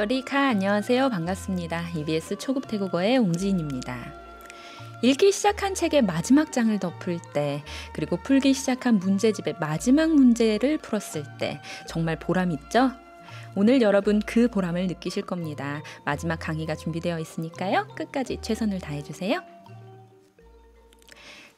저리카 안녕하세요 반갑습니다. EBS 초급 태국어의 옹지인입니다. 읽기 시작한 책의 마지막 장을 덮을 때, 그리고 풀기 시작한 문제집의 마지막 문제를 풀었을 때, 정말 보람 있죠? 오늘 여러분 그 보람을 느끼실 겁니다. 마지막 강의가 준비되어 있으니까요. 끝까지 최선을 다해주세요.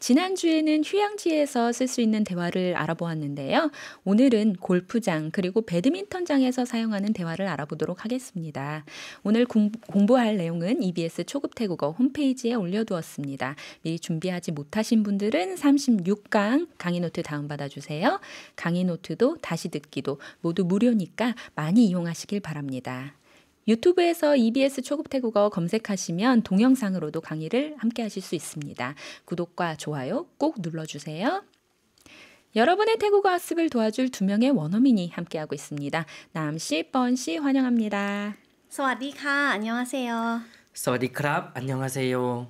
지난주에는 휴양지에서 쓸 수 있는 대화를 알아보았는데요. 오늘은 골프장 그리고 배드민턴장에서 사용하는 대화를 알아보도록 하겠습니다. 오늘 공, 부할 내용은 EBS 초급 태국어 홈페이지에 올려두었습니다. 미리 준비하지 못하신 분들은 36강 강의노트 다운받아 주세요. 강의노트도 다시 듣기도 모두 무료니까 많이 이용하시길 바랍니다. 유튜브에서 EBS 초급태국어 검색하시면 동영상으로도 강의를 함께 하실 수 있습니다. 구독과 좋아요 꼭 눌러주세요. 여러분의 태국어 학습을 도와줄 두 명의 원어민이 함께하고 있습니다. 남씨, 뻔씨 환영합니다. สวัส안녕하세요สวัสด안녕하세요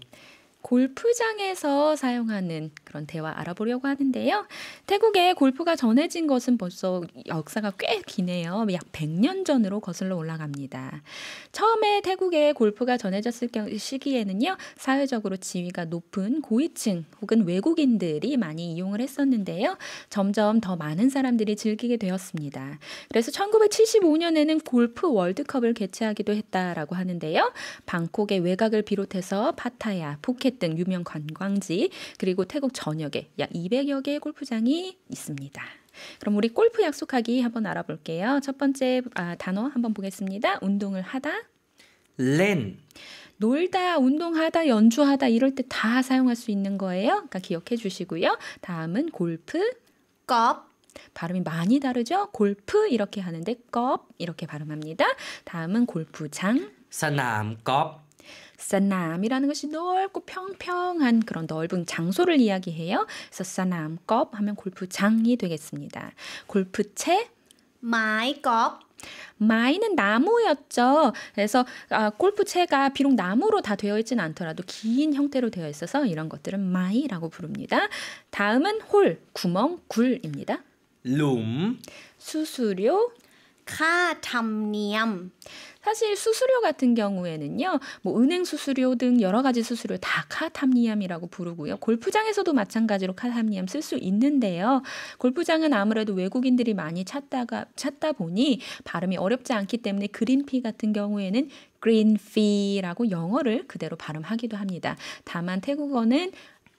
골프장에서 사용하는 그런 대화 알아보려고 하는데요. 태국에 골프가 전해진 것은 벌써 역사가 꽤 기네요. 약 100년 전으로 거슬러 올라갑니다. 처음에 태국에 골프가 전해졌을 시기에는요, 사회적으로 지위가 높은 고위층 혹은 외국인들이 많이 이용을 했었는데요. 점점 더 많은 사람들이 즐기게 되었습니다. 그래서 1975년에는 골프 월드컵을 개최하기도 했다라고 하는데요. 방콕의 외곽을 비롯해서 파타야, 푸켓 등 유명 관광지 그리고 태국 전역에 약 200여 개의 골프장이 있습니다. 그럼 우리 골프 약속하기 한번 알아볼게요. 첫 번째 아, 단어 한번 보겠습니다. 운동을 하다. 렌. 놀다, 운동하다, 연주하다 이럴 때 다 사용할 수 있는 거예요. 그러니까 기억해 주시고요. 다음은 골프. 껍. 발음이 많이 다르죠? 골프 이렇게 하는데 껍 이렇게 발음합니다. 다음은 골프장. 사남 껍. 사남이라는 것이 넓고 평평한 그런 넓은 장소를 이야기해요. 그래서 사남컵 하면 골프장이 되겠습니다. 골프채 마이컵 마이는 나무였죠. 그래서 아, 골프채가 비록 나무로 다 되어 있지 않더라도 긴 형태로 되어 있어서 이런 것들은 마이라고 부릅니다. 다음은 홀, 구멍, 굴입니다. 룸 수수료 카탐าธ 사실 수수료 같은 경우에는요, 뭐 은행 수수료 등 여러 가지 수수료 다 카탐니암이라고 부르고요. 골프장에서도 마찬가지로 카탐니암 쓸 수 있는데요. 골프장은 아무래도 외국인들이 많이 찾다가 찾다 보니 발음이 어렵지 않기 때문에 그린피 같은 경우에는 그린피라고 영어를 그대로 발음하기도 합니다. 다만 태국어는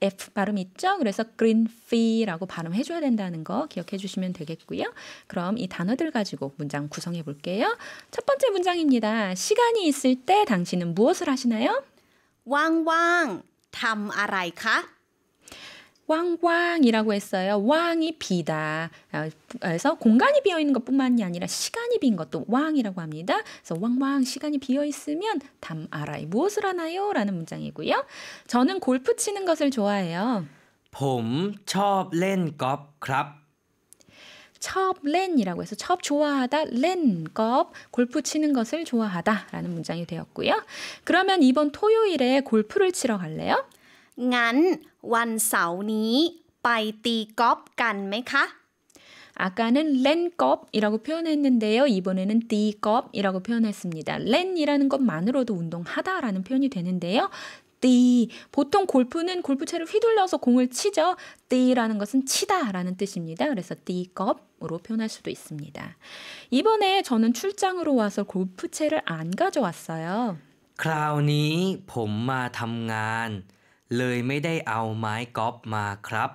F 발음 있죠? 그래서 green fee라고 발음해 줘야 된다는 거 기억해 주시면 되겠고요. 그럼 이 단어들 가지고 문장 구성해 볼게요. 첫 번째 문장입니다. 시간이 있을 때 당신은 무엇을 하시나요? 왕왕 담아라이카 왕왕이라고 했어요. 왕이 비다. 아, 그래서 공간이 비어 있는 것뿐만이 아니라 시간이 빈 것도 왕이라고 합니다. 그래서 왕왕 시간이 비어 있으면 담 알아이 무엇을 하나요? 라는 문장이고요. 저는 골프 치는 것을 좋아해요. 봄첩렌 겁크랍 첩렌이라고 해서 첩 좋아하다 렌겁 골프 치는 것을 좋아하다라는 문장이 되었고요. 그러면 이번 토요일에 골프를 치러 갈래요? งั้นวันเสาร์นี้ไปตีกอล์ฟกันไหมคะ 아까는 렌컵이라고 표현했는데요. 이번에는 디컵이라고 표현했습니다. 렌이라는 것만으로도 운동하다라는 표현이 되는데요. 띠 보통 골프는 골프채를 휘둘러서 공을 치죠. 띠라는 것은 치다라는 뜻입니다. 그래서 띠컵으로 표현할 수도 있습니다. 이번에 저는 출장으로 와서 골프채를 안 가져왔어요. คราวนี้ผเลยไม่ได้เอาไม้กอล์ฟมาครับ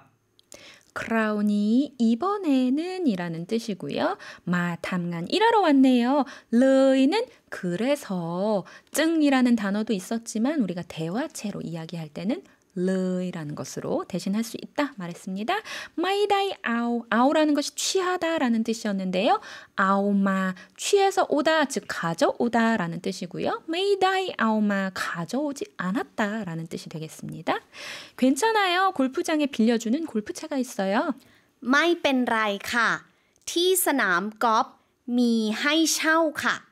크라운이 이번에는 이라는 뜻이고요. 마 탐관 일하러 왔네요. 르이는 그래서 증이라는 단어도 있었지만 우리가 대화체로 이야기할 때는 르이라는 것으로 대신할 수 있다 말했습니다. 마이다이 아오 아오라는 것이 취하다라는 뜻이었는데요. 아오마 취해서 오다 즉 가져오다라는 뜻이고요. 메이다이 아오마 가져오지 않았다라는 뜻이 되겠습니다. 괜찮아요. 골프장에 빌려주는 골프채가 있어요. 마이 벤라이 카. 티 스남 겁미 하이 샤오 카.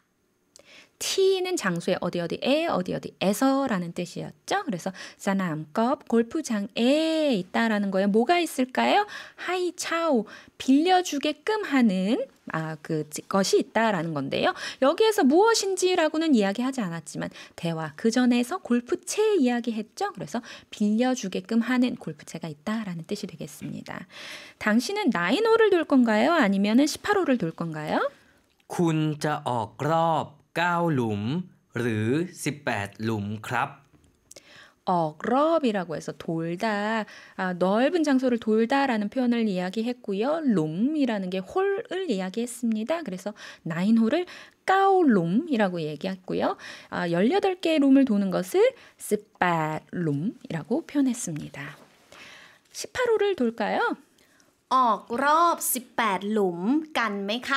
T는 장소에 어디 어디에 어디 어디에서라는 뜻이었죠. 그래서 사나암껍 골프장에 있다라는 거예요. 뭐가 있을까요? 하이 차오 빌려주게끔 하는 아, 그 것이 있다라는 건데요. 여기에서 무엇인지라고는 이야기하지 않았지만 대화 그 전에서 골프채 이야기했죠. 그래서 빌려주게끔 하는 골프채가 있다라는 뜻이 되겠습니다. 당신은 나인홀을 돌 건가요? 아니면은 18홀을 돌 건가요? 군자 어그럽 9หลุมหรือ18หลุมครับ 억럽이라고 해서 돌다, 아, 넓은 장소를 돌다라는 표현을 이야기했고요. 롬이라는 게 홀을 이야기했습니다. 그래서 나인홀을 까오롬이라고 얘기했고요. 아, 18개의 룸을 도는 것을 스빠룸이라고 표현했습니다. 18호를 돌까요? 억럽 어, 18หลุมกันไหมคะ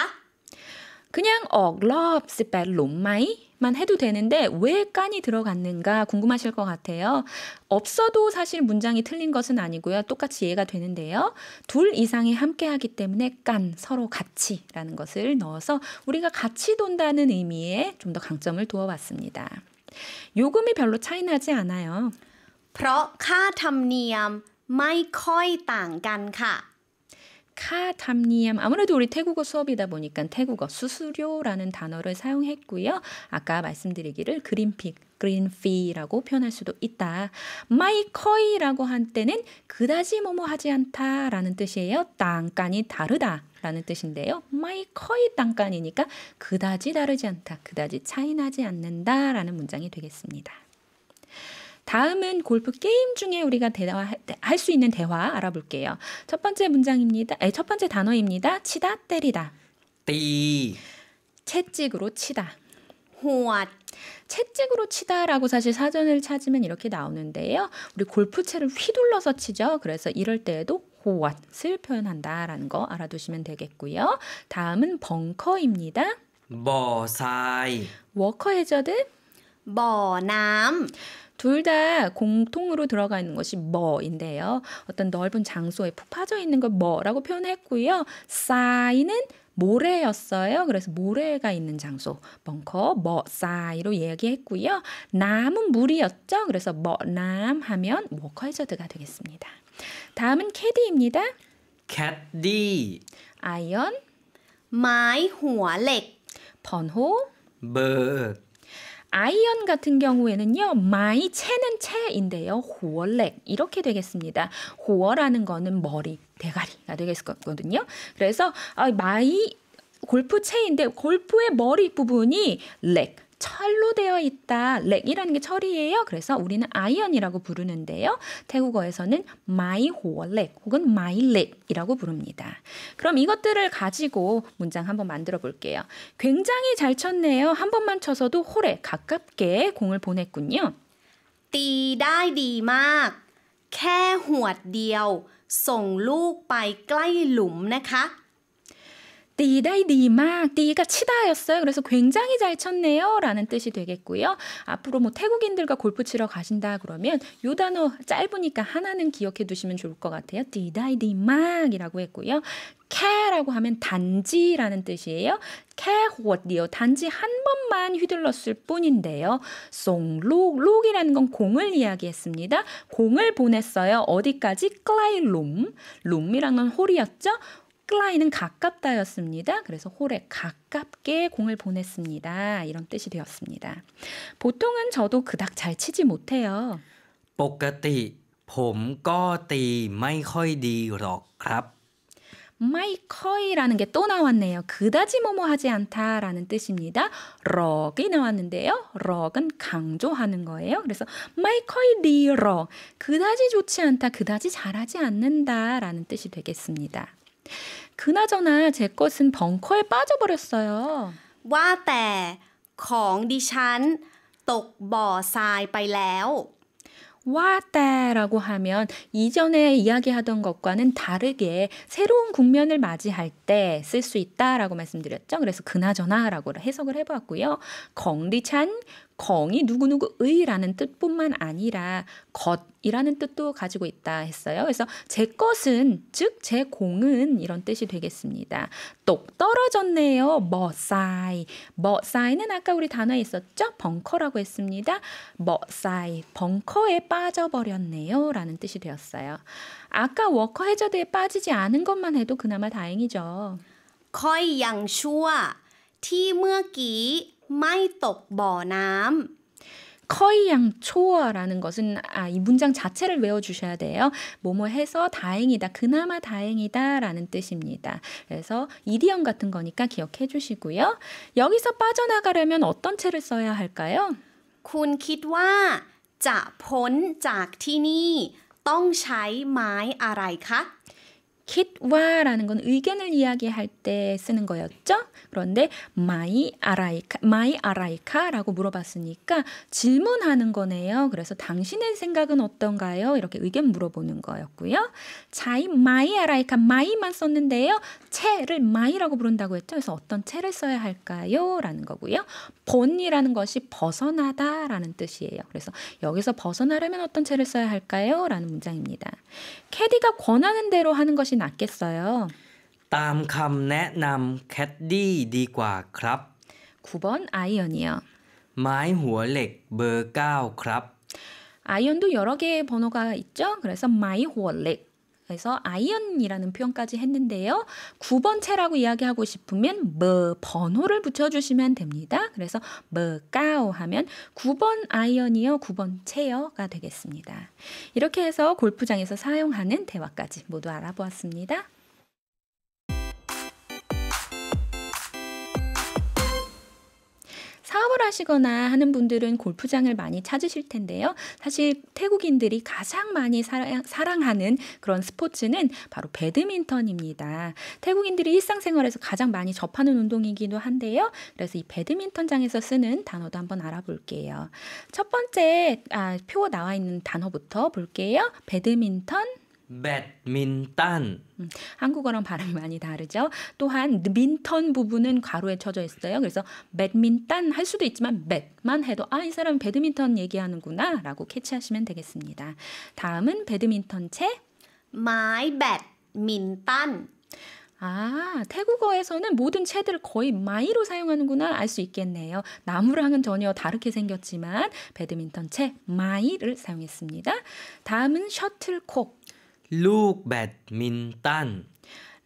그냥 억, 럽, 스페, 롬마이 만 해도 되는데 왜 깐이 들어갔는가 궁금하실 것 같아요. 없어도 사실 문장이 틀린 것은 아니고요. 똑같이 이해가 되는데요. 둘 이상이 함께 하기 때문에 깐, 서로 같이 라는 것을 넣어서 우리가 같이 돈다는 의미에 좀 더 강점을 두어봤습니다. 요금이 별로 차이 나지 않아요. เพราะค่าธรรมเ 카탐니엠 아무래도 우리 태국어 수업이다 보니까 태국어 수수료라는 단어를 사용했고요. 아까 말씀드리기를 그린픽 그린피라고 표현할 수도 있다. 마이커이라고 한 때는 그다지 뭐뭐 하지 않다라는 뜻이에요. 땅간이 다르다. 라는 뜻인데요. 마이 커이 땅간이니까 그다지 다르지 않다, 그다지 차이나지 않는다 라는 문장이 되겠습니다. 다음은 골프 게임 중에 우리가 대화 할수 있는 대화 알아볼게요. 첫 번째 문장입니다. 에, 첫 번째 단어입니다. 치다 때리다. 띠. 채찍으로 치다. 호왓 채찍으로 치다라고 사실 사전을 찾으면 이렇게 나오는데요. 우리 골프채를 휘둘러서 치죠. 그래서 이럴 때에도 호왓을 표현한다라는 거 알아두시면 되겠고요. 다음은 벙커입니다. 머사이 워커 해저드 머남 둘다 공통으로 들어가 있는 것이 뭐인데요. 어떤 넓은 장소에 푹빠져 있는 걸 뭐라고 표현했고요. 사이는 모래였어요. 그래서 모래가 있는 장소, 벙커, 뭐, 사이로 얘기했고요. 남은 물이었죠. 그래서 뭐, 남 하면 워커헤저드가 되겠습니다. 다음은 캐디입니다. 캐디 아이언 마이 호알렉 번호 버 아이언 같은 경우에는요. 마이 채는 채인데요. 호월렉 이렇게 되겠습니다. 호월라는 거는 머리, 대가리가 되겠거든요. 그래서 아, 마이 골프 채인데 골프의 머리 부분이 렉 철로 되어 있다. 렉이라는 게 철이에요. 그래서 우리는 아이언이라고 부르는데요. 태국어에서는 마이호렉 혹은 마이렉이라고 부릅니다. 그럼 이것들을 가지고 문장 한번 만들어 볼게요. 굉장히 잘 쳤네요. 한 번만 쳐서도 홀에 가깝게 공을 보냈군요. ตีได้แค่หวเดียวส่งลูกไปใกล้หลุมนะคะ 이다이 디막 니가 치다였어요. 그래서 굉장히 잘 쳤네요라는 뜻이 되겠고요. 앞으로 뭐 태국인들과 골프 치러 가신다 그러면 요 단어 짧으니까 하나는 기억해 두시면 좋을 것 같아요. 디다이 디막이라고 했고요. 캐라고 하면 단지라는 뜻이에요. 캐호디요. 단지 한 번만 휘둘렀을 뿐인데요. 송록 록이라는 건 공을 이야기했습니다. 공을 보냈어요. 어디까지? 클라이 롬. 롬이란 건 홀이었죠. 클라이는 가깝다였습니다. 그래서 홀에 가깝게 공을 보냈습니다. 이런 뜻이 되었습니다. 보통은 저도 그닥 잘 치지 못해요. ป까띠봄ผ띠마이커ี디ม่ค่อยด라는게 또 나왔네요. 그다지 뭐뭐 하지 않다라는 뜻입니다. 럭이 나왔는데요. 럭은 강조하는 거예요. 그래서 마이커이 리럭 그다지 좋지 않다, 그다지 잘하지 않는다라는 뜻이 되겠습니다. 그나저나 제 것은 벙커에 빠져버렸어요. ว่าแต่ของดิฉ 뭐 와따라고 하면 이전에 이야기하던 것과는 다르게 새로운 국면을 맞이할 때 쓸 수 있다라고 말씀드렸죠. 그래서 그나저나라고 해석을 해보았고요. 건리찬 공이 누구누구의라는 뜻뿐만 아니라 것이라는 뜻도 가지고 있다 했어요. 그래서 제 것은 즉 제 공은 이런 뜻이 되겠습니다. 똑 떨어졌네요. 머사이. 머사이는 아까 우리 단어에 있었죠? 벙커라고 했습니다. 머사이. 벙커에 빠져버렸네요. 라는 뜻이 되었어요. 아까 워커 해저드에 빠지지 않은 것만 해도 그나마 다행이죠. 거의 양슈와 티เมื ไม่ตกบ่อน้ำ 뭐, 커이양 초어라는 것은 아, 이 문장 자체를 외워주셔야 돼요. 뭐 뭐 해서 다행이다, 그나마 다행이다라는 뜻입니다. 그래서 이디언 같은 거니까 기억해 주시고요. 여기서 빠져나가려면 어떤 채를 써야 할까요? คคิดว่าจะพ้นจากที่นี่ต้องใช้ไม้อะไรคะ kit와라는 건 의견을 이야기할 때 쓰는 거였죠. 그런데 my 아라이카, my 아라이카라고 물어봤으니까 질문하는 거네요. 그래서 당신의 생각은 어떤가요? 이렇게 의견 물어보는 거였고요. 자이 my 아라이카, my만 썼는데요. 채를 my라고 부른다고 했죠. 그래서 어떤 채를 써야 할까요? 라는 거고요. 본이라는 것이 벗어나다라는 뜻이에요. 그래서 여기서 벗어나려면 어떤 채를 써야 할까요? 라는 문장입니다. 캐디가 권하는 대로 하는 것이 낫겠어요?ตามคำแนะนำแคดดี้ดีกว่าครับ 9번 아이언이요. ไม้หัวเหล็กเบอร์9ครับ 아이언도 여러 개의 번호가 있죠? 그래서 마이 호얼렉 그래서 아이언이라는 표현까지 했는데요. 9번째라고 이야기하고 싶으면 뭐 번호를 붙여주시면 됩니다. 그래서 뭐까오 하면 9번 아이언이요, 9번 채요가 되겠습니다. 이렇게 해서 골프장에서 사용하는 대화까지 모두 알아보았습니다. 사업을 하시거나 하는 분들은 골프장을 많이 찾으실 텐데요. 사실 태국인들이 가장 많이 사랑, 사랑하는 그런 스포츠는 바로 배드민턴입니다. 태국인들이 일상생활에서 가장 많이 접하는 운동이기도 한데요. 그래서 이 배드민턴장에서 쓰는 단어도 한번 알아볼게요. 첫 번째 아, 표 나와 있는 단어부터 볼게요. 배드민턴 배드민턴. 음, 한국어랑 발음이 많이 다르죠. 또한 민턴 부분은 괄호에 쳐져 있어요. 그래서 배드민턴 할 수도 있지만 배만 해도 아 이 사람 배드민턴 얘기하는구나라고 캐치하시면 되겠습니다. 다음은 배드민턴 채 마이 배드민턴. 아, 태국어에서는 모든 채들을 거의 마이로 사용하는구나 알 수 있겠네요. 나무랑은 전혀 다르게 생겼지만 배드민턴 채 마이를 사용했습니다. 다음은 셔틀콕. 룩 배드민턴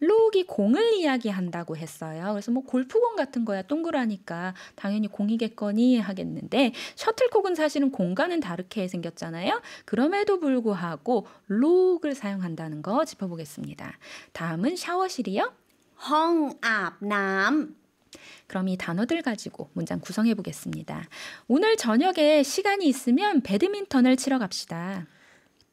록이 공을 이야기한다고 했어요. 그래서 뭐 골프공 같은 거야 동그라니까 당연히 공이겠거니 하겠는데 셔틀콕은 사실은 공간은 다르게 생겼잖아요. 그럼에도 불구하고 록을 사용한다는 거 짚어보겠습니다. 다음은 샤워실이요. 헝압남 그럼 이 단어들 가지고 문장 구성해 보겠습니다. 오늘 저녁에 시간이 있으면 배드민턴을 치러 갑시다.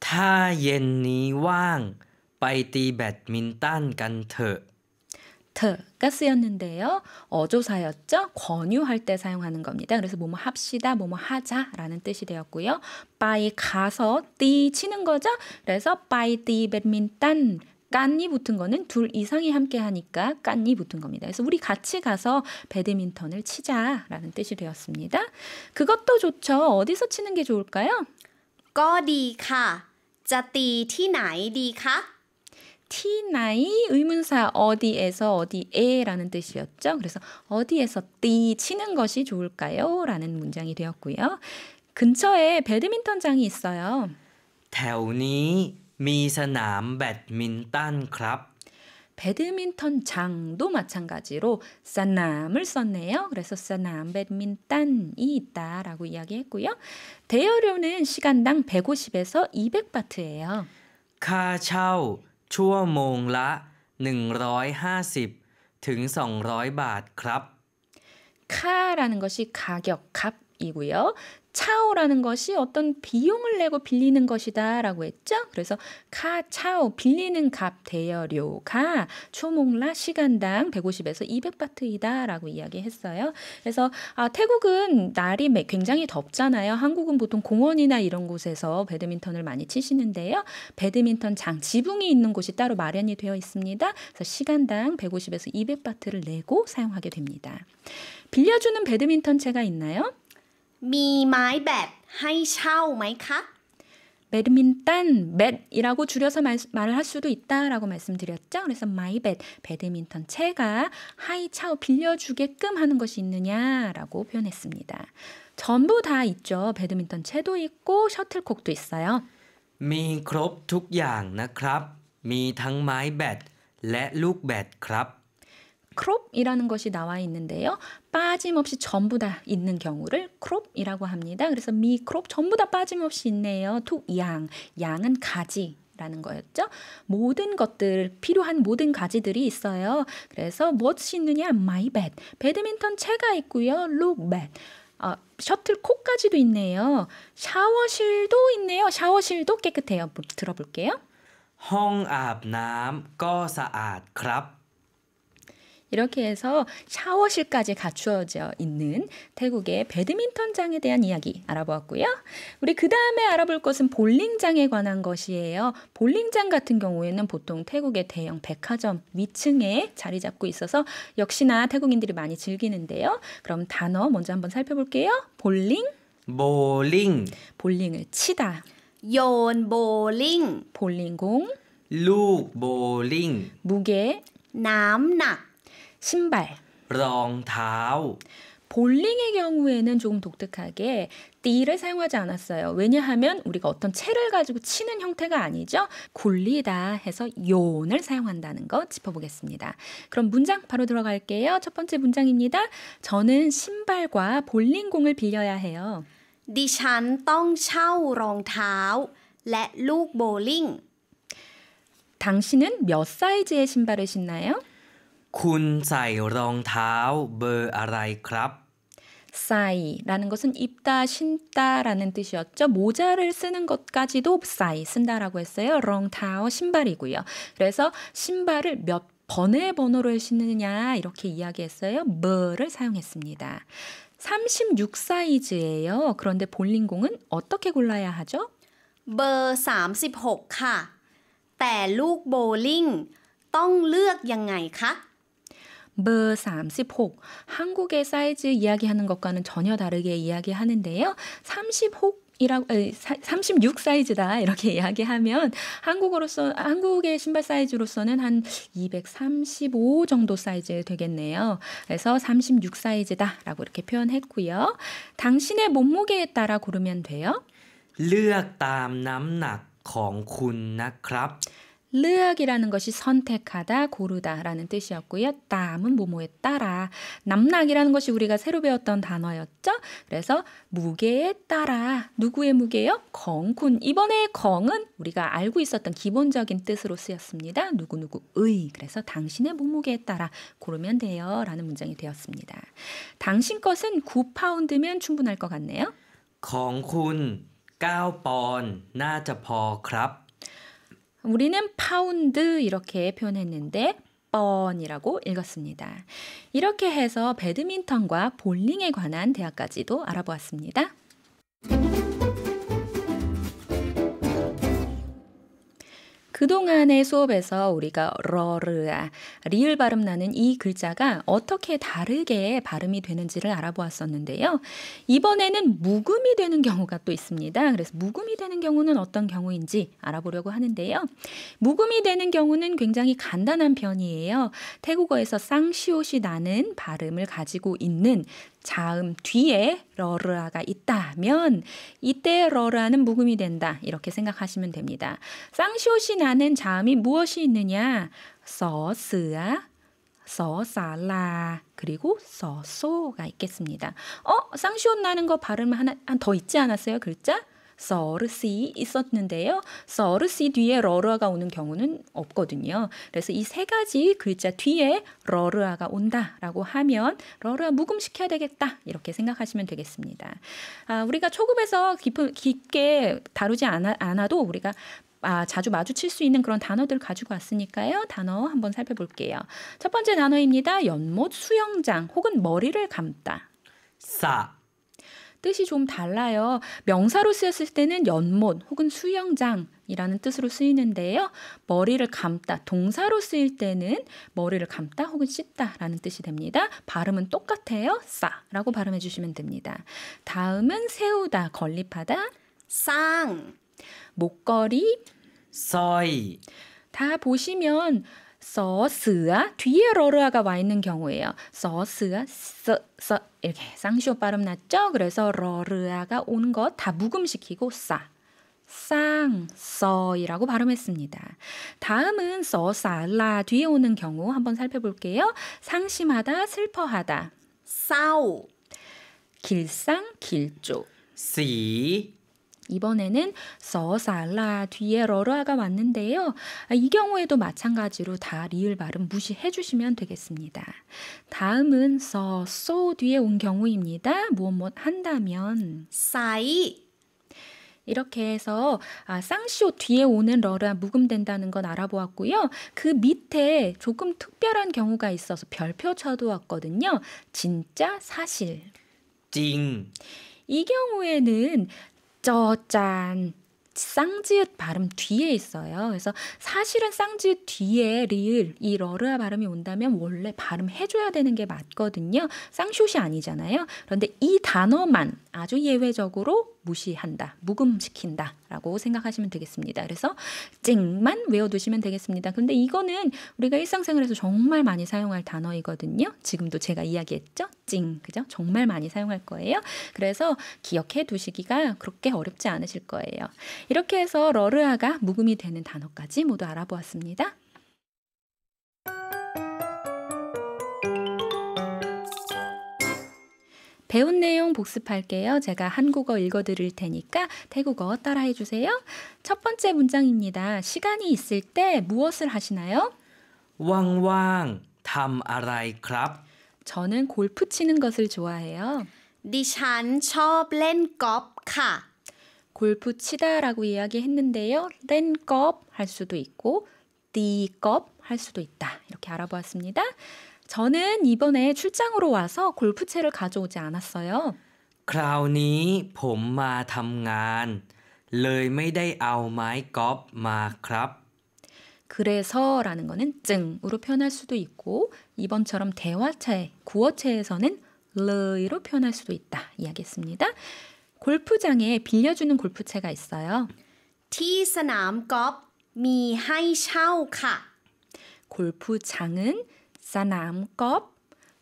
ถ้าเย็นนี้ว่างไปตีแบดมินตันกันเถอะ가 쓰였는데요. 어조사였죠. 권유할 때 사용하는 겁니다. 그래서 뭐뭐 합시다, 뭐뭐 하자라는 뜻이 되었고요. b 이 가서 띠 치는 거죠. 그래서 b 이띠배 e 민 a 깐이 붙은 거는 둘 이상이 함께 하니까 깐이 붙은 겁니다. 그래서 우리 같이 가서 배드민턴을 치자라는 뜻이 되었습니다. 그것도 좋죠. 어디서 치는 게 좋을까요? 거디 가. จะตีที่ไหนดีคะ 티나이 의문사 어디에서 어디에라는 뜻이었죠. 그래서 어디에서 띠 치는 것이 좋을까요? 라는 문장이 되었고요. 근처에 배드민턴장이 있어요. แถวนี้มีสนามแบดมินตันครับ 배드민턴 장도 마찬가지로 산남을 썼네요. 그래서 산남 배드민턴이 있다라고 이야기했고요. 대여료는 시간당 150에서 200바트예요. ค่าเช่า150 200 บา 카라는 것이 가격, 값이고요. 차오라는 것이 어떤 비용을 내고 빌리는 것이다라고 했죠. 그래서 카 차오 빌리는 값 대여료가 초몽라 시간당 150에서 200바트이다라고 이야기했어요. 그래서 아, 태국은 날이 굉장히 덥잖아요. 한국은 보통 공원이나 이런 곳에서 배드민턴을 많이 치시는데요. 배드민턴 장 지붕이 있는 곳이 따로 마련이 되어 있습니다. 그래서 시간당 150에서 200바트를 내고 사용하게 됩니다. 빌려주는 배드민턴 채가 있나요? มีไม้แบดให้เช่าไหมคะ 배드민턴 맷이라고 줄여서 말, 말을 할 수도 있다라고 말씀드렸죠. 그래서 마이 뱃 배드민턴 채가 하이 차오 빌려주게끔 하는 것이 있느냐라고 표현했습니다. 전부 다 있죠. 배드민턴 채도 있고 셔틀콕도 있어요. มีครบทุกอย่างนะครับมีทั้งไม้แบดและลูกแบดครับ 크롭이라는 것이 나와 있는데요. 빠짐없이 전부 다 있는 경우를 c r o p 이라고 합니다. 그래서 미크롭 전부 다 빠짐없이 있네요. 투양 양은 가지 라는 거였죠. 모든 것들 필요한 모든 가지들이 있어요. 그래서 무엇이 있느냐? 마이 뱃. 배드민턴 채가 있고요. 룩 뱃. 어, 셔틀콕까지도 있네요. 샤워실도 있네요. 샤워실도 깨끗해요. 들어볼게요. 홍아남 거사앗 크랍 이렇게 해서 샤워실까지 갖추어져 있는 태국의 배드민턴장에 대한 이야기 알아보았고요. 우리 그 다음에 알아볼 것은 볼링장에 관한 것이에요. 볼링장 같은 경우에는 보통 태국의 대형 백화점 위층에 자리 잡고 있어서 역시나 태국인들이 많이 즐기는데요. 그럼 단어 먼저 한번 살펴볼게요. 볼링. 볼링. 볼링을 치다. 연 볼링. 볼링공. 루 볼링. 무게. 남낙. 신발, 렁타우 볼링의 경우에는 조금 독특하게 띠를 사용하지 않았어요. 왜냐하면 우리가 어떤 채를 가지고 치는 형태가 아니죠. 굴리다 해서 요온을 사용한다는 거 짚어보겠습니다. 그럼 문장 바로 들어갈게요. 첫 번째 문장입니다. 저는 신발과 볼링공을 빌려야 해요. ดิฉันต้องเช่ 당신은 몇 사이즈의 신발을 신나요? คุณใส่รองเท้าเบอร์อะไรครับ 싸이라는 뭐, 것은 입다, 신다라는 뜻이었죠. 모자를 쓰는 것까지도 싸이 쓴다라고 했어요. 롱타오 신발이고요. 그래서 신발을 몇 번의 번호를 신느냐 이렇게 이야기했어요. 뭐를 사용했습니다. 36 사이즈예요. 그런데 볼링공은 어떻게 골라야 하죠? 버 36ค่ะแต่ลูกโบลิ่งต้องเลือกยังไงคะ 버 36. 0 한국의 사이즈 이야기하는 것과는 전혀 다르게 이야기하는데요. 30혹 36 사이즈다 이렇게 이야기하면 한국으로서 한국의 신발 사이즈로서는 한 235 정도 사이즈 되겠네요. 그래서 36 사이즈다라고 이렇게 표현했고요. 당신의 몸무게에 따라 고르면 돼요. เลือกตามน้ 르악이라는 것이 선택하다, 고르다라는 뜻이었고요. 땀은 뭐뭐에 따라. 남락이라는 것이 우리가 새로 배웠던 단어였죠. 그래서 무게에 따라. 누구의 무게요? 건군. 이번에 건은 우리가 알고 있었던 기본적인 뜻으로 쓰였습니다. 누구누구의. 그래서 당신의 몸무게에 따라 고르면 돼요. 라는 문장이 되었습니다. 당신 것은 9파운드면 충분할 것 같네요. 건군 9번 나자퍼 크랍 우리는 파운드 이렇게 표현했는데 번이라고 읽었습니다. 이렇게 해서 배드민턴과 볼링에 관한 대학까지도 알아보았습니다. 그동안의 수업에서 우리가 러르아, 리을 발음 나는 이 글자가 어떻게 다르게 발음이 되는지를 알아보았었는데요. 이번에는 묵음이 되는 경우가 또 있습니다. 그래서 묵음이 되는 경우는 어떤 경우인지 알아보려고 하는데요. 묵음이 되는 경우는 굉장히 간단한 편이에요. 태국어에서 쌍시옷이 나는 발음을 가지고 있는 자음 뒤에 러르아가 있다면 이때 러르아는 묵음이 된다. 이렇게 생각하시면 됩니다. 쌍시옷이 나는 자음이 무엇이 있느냐? 서스아, 서살라, 그리고 서소가 있겠습니다. 어? 쌍시옷 나는 거 발음 하나 한더 있지 않았어요? 글자? 서르시 있었는데요. 서르시 뒤에 러르아가 오는 경우는 없거든요. 그래서 이 세 가지 글자 뒤에 러르아가 온다라고 하면 러르아 묵음시켜야 되겠다 이렇게 생각하시면 되겠습니다. 아, 우리가 초급에서 깊은, 깊게 다루지 않아, 않아도 우리가 아, 자주 마주칠 수 있는 그런 단어들 가지고 왔으니까요. 단어 한번 살펴볼게요. 첫 번째 단어입니다. 연못, 수영장 혹은 머리를 감다. 싸. 뜻이 좀 달라요. 명사로 쓰였을 때는 연못 혹은 수영장 이라는 뜻으로 쓰이는데요. 머리를 감다, 동사로 쓰일 때는 머리를 감다 혹은 씻다 라는 뜻이 됩니다. 발음은 똑같아요. 싸 라고 발음해 주시면 됩니다. 다음은 세우다, 건립하다. 쌍. 목걸이. 써이. 다 보시면 서스아 뒤에 러르아가 와 있는 경우예요. 서스아 서서 이렇게 쌍시오 발음 났죠? 그래서 러르아가 온거다 묵음시키고 싸. 쌍서이라고 발음했습니다. 다음은 서사라 뒤에 오는 경우 한번 살펴볼게요. 상심하다, 슬퍼하다. 싸우 길상, 길조. 씨 이번에는 서살라 뒤에 러러아가 왔는데요. 아, 이 경우에도 마찬가지로 다 리을 발음 무시해 주시면 되겠습니다. 다음은 서, 소 뒤에 온 경우입니다. 무엇 한다면 싸이 이렇게 해서 아, 쌍시오 뒤에 오는 러아 묵음된다는 건 알아보았고요. 그 밑에 조금 특별한 경우가 있어서 별표 쳐두었거든요. 진짜 사실. 찡. 이 경우에는 짜짠 쌍지읒 발음 뒤에 있어요. 그래서 사실은 쌍지읒 뒤에 리을 이 러르아 발음이 온다면 원래 발음해줘야 되는 게 맞거든요. 쌍숏이 아니잖아요. 그런데 이 단어만 아주 예외적으로 무시한다, 묵음시킨다라고 생각하시면 되겠습니다. 그래서 찡만 외워두시면 되겠습니다. 근데 이거는 우리가 일상생활에서 정말 많이 사용할 단어이거든요. 지금도 제가 이야기했죠, 찡, 그죠? 정말 많이 사용할 거예요. 그래서 기억해 두시기가 그렇게 어렵지 않으실 거예요. 이렇게 해서 러르아가 묵음이 되는 단어까지 모두 알아보았습니다. 배운 내용 복습할게요. 제가 한국어 읽어드릴 테니까 태국어 따라해 주세요. 첫 번째 문장입니다. 시간이 있을 때 무엇을 하시나요? 왕왕 담 아라이 크랍. 저는 골프 치는 것을 좋아해요. 니샨 첩렌 껍카 골프 치다라고 이야기했는데요. 렌껍할 수도 있고 디껍할 수도 있다. 이렇게 알아보았습니다. 저는 이번에 출장으로 와서 골프채를 가져오지 않았어요. คราวนี้ผมมาทำงาน เลยไม 그래서라는 거는 증으로 표현할 수도 있고 이번처럼 대화체, 구어체에서는 를로 표현할 수도 있다 이야기했습니다. 골프장에 빌려주는 골프채가 있어요. 티스남 컵미 하이샤오카 골프장은 사남 컵,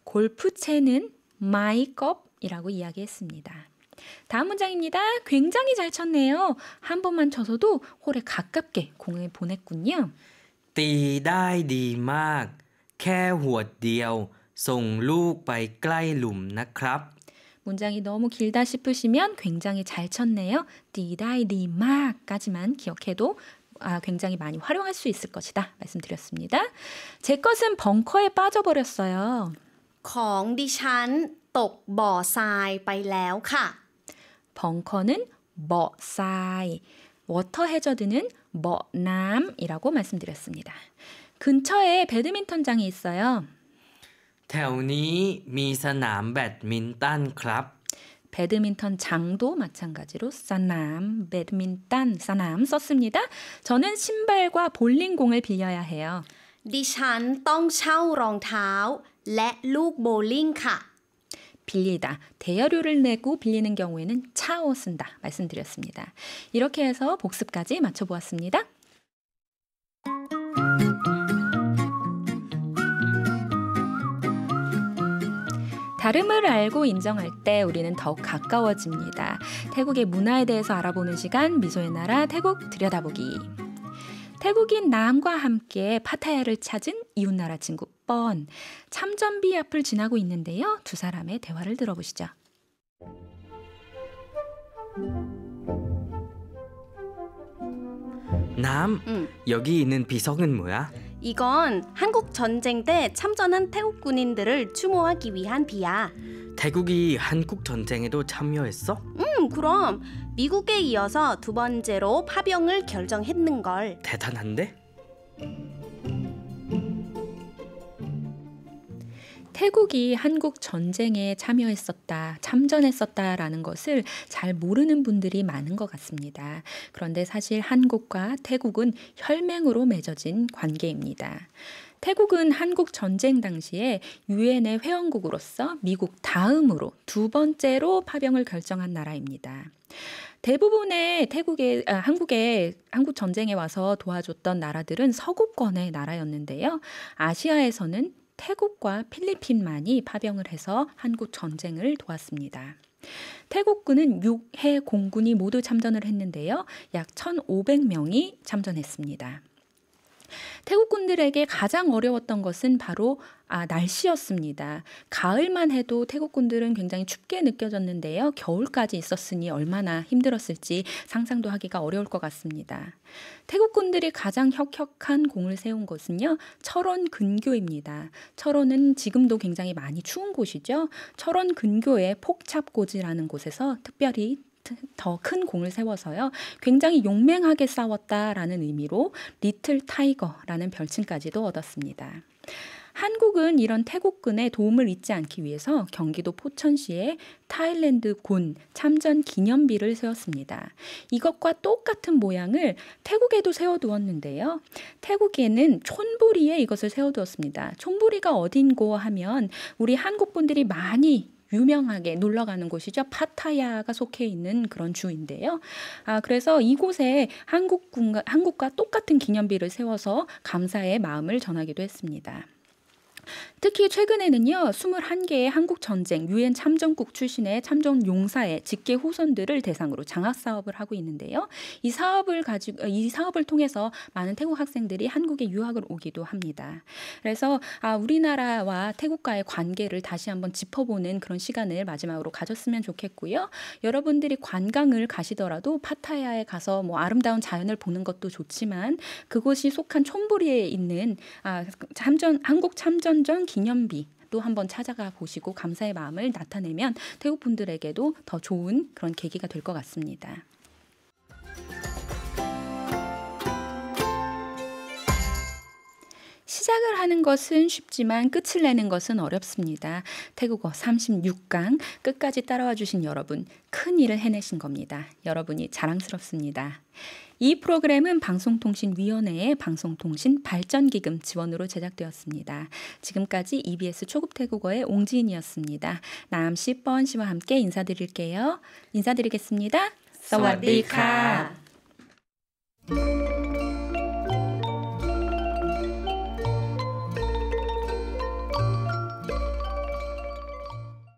골프채는 마이 컵이라고 이야기했습니다. 다음 문장입니다. 굉장히 잘 쳤네요. 한 번만 쳐서도 홀에 가깝게 공을 보냈군요. ตีได้ดีมากแค่หัวเดีย 문장이 너무 길다 싶으시면 굉장히 잘 쳤네요. 디다이 디마까지만 기억해도 아, 굉장히 많이 활용할 수 있을 것이다 말씀드렸습니다. 제 것은 벙커에 빠져버렸어요. ของดิฉันตกบ่ 벙커는 머ทร 워터 해저드는 머남이라고 말씀드렸습니다. 근처에 배드민턴장이 있어요. แถวนี้มีสนาม 배드민턴 장도 마찬가지로 사남, 배드민턴, 사남 썼습니다. 저는 신발과 볼링공을 빌려야 해요. ดิฉันต้องเช่า 빌리다. 대여료를 내고 빌리는 경우에는 차오 쓴다. 말씀드렸습니다. 이렇게 해서 복습까지 맞춰보았습니다. 다름을 알고 인정할 때 우리는 더욱 가까워집니다. 태국의 문화에 대해서 알아보는 시간 미소의 나라 태국 들여다보기. 태국인 남과 함께 파타야를 찾은 이웃나라 친구 뻔 참전비 앞을 지나고 있는데요. 두 사람의 대화를 들어보시죠. 남, 응. 여기 있는 비석은 뭐야? 이건 한국 전쟁 때 참전한 태국 군인들을 추모하기 위한 비야. 태국이 한국 전쟁에도 참여했어? 음, 그럼 미국에 이어서 두 번째로 파병을 결정했는 걸. 대단한데? 태국이 한국 전쟁에 참여했었다, 참전했었다라는 것을 잘 모르는 분들이 많은 것 같습니다. 그런데 사실 한국과 태국은 혈맹으로 맺어진 관계입니다. 태국은 한국 전쟁 당시에 유엔의 회원국으로서 미국 다음으로 두 번째로 파병을 결정한 나라입니다. 대부분의 태국의 아, 한국의 한국 전쟁에 와서 도와줬던 나라들은 서구권의 나라였는데요. 아시아에서는 태국과 필리핀만이 파병을 해서 한국 전쟁을 도왔습니다. 태국군은 6해 공군이 모두 참전을 했는데요. 약 1,500명이 참전했습니다. 태국군들에게 가장 어려웠던 것은 바로 아, 날씨였습니다. 가을만 해도 태국군들은 굉장히 춥게 느껴졌는데요. 겨울까지 있었으니 얼마나 힘들었을지 상상도 하기가 어려울 것 같습니다. 태국군들이 가장 혁혁한 공을 세운 곳은요. 철원 근교입니다. 철원은 지금도 굉장히 많이 추운 곳이죠. 철원 근교의 폭찹고지라는 곳에서 특별히 더큰 공을 세워서요. 굉장히 용맹하게 싸웠다라는 의미로 리틀 타이거라는 별칭까지도 얻었습니다. 한국은 이런 태국군의 도움을 잊지 않기 위해서 경기도 포천시에 타일랜드 군 참전 기념비를 세웠습니다. 이것과 똑같은 모양을 태국에도 세워두었는데요. 태국에는 촌부리에 이것을 세워두었습니다. 촌부리가 어딘고 하면 우리 한국 분들이 많이 유명하게 놀러 가는 곳이죠. 파타야가 속해 있는 그런 주인데요. 아, 그래서 이곳에 한국군과, 한국과 똑같은 기념비를 세워서 감사의 마음을 전하기도 했습니다. 특히 최근에는요, 21개의 한국 전쟁 유엔 참전국 출신의 참전 용사의 직계 후손들을 대상으로 장학 사업을 하고 있는데요. 이 사업을 가지고 어, 이 사업을 통해서 많은 태국 학생들이 한국에 유학을 오기도 합니다. 그래서 아, 우리나라와 태국과의 관계를 다시 한번 짚어보는 그런 시간을 마지막으로 가졌으면 좋겠고요. 여러분들이 관광을 가시더라도 파타야에 가서 뭐 아름다운 자연을 보는 것도 좋지만 그곳이 속한 촌부리에 있는 아, 참전 한국 참전전 기념비 또 한번 찾아가 보시고 감사의 마음을 나타내면 태국 분들에게도 더 좋은 그런 계기가 될 것 같습니다. 시작을 하는 것은 쉽지만 끝을 내는 것은 어렵습니다. 태국어 36강 끝까지 따라와 주신 여러분 큰 일을 해내신 겁니다. 여러분이 자랑스럽습니다. 이 프로그램은 방송통신위원회의 방송통신 발전기금 지원으로 제작되었습니다. 지금까지 EBS 초급태국어의 옹지인이었습니다. 남씨, 번씨와 함께 인사드릴게요. 인사드리겠습니다. สว디카ดีค่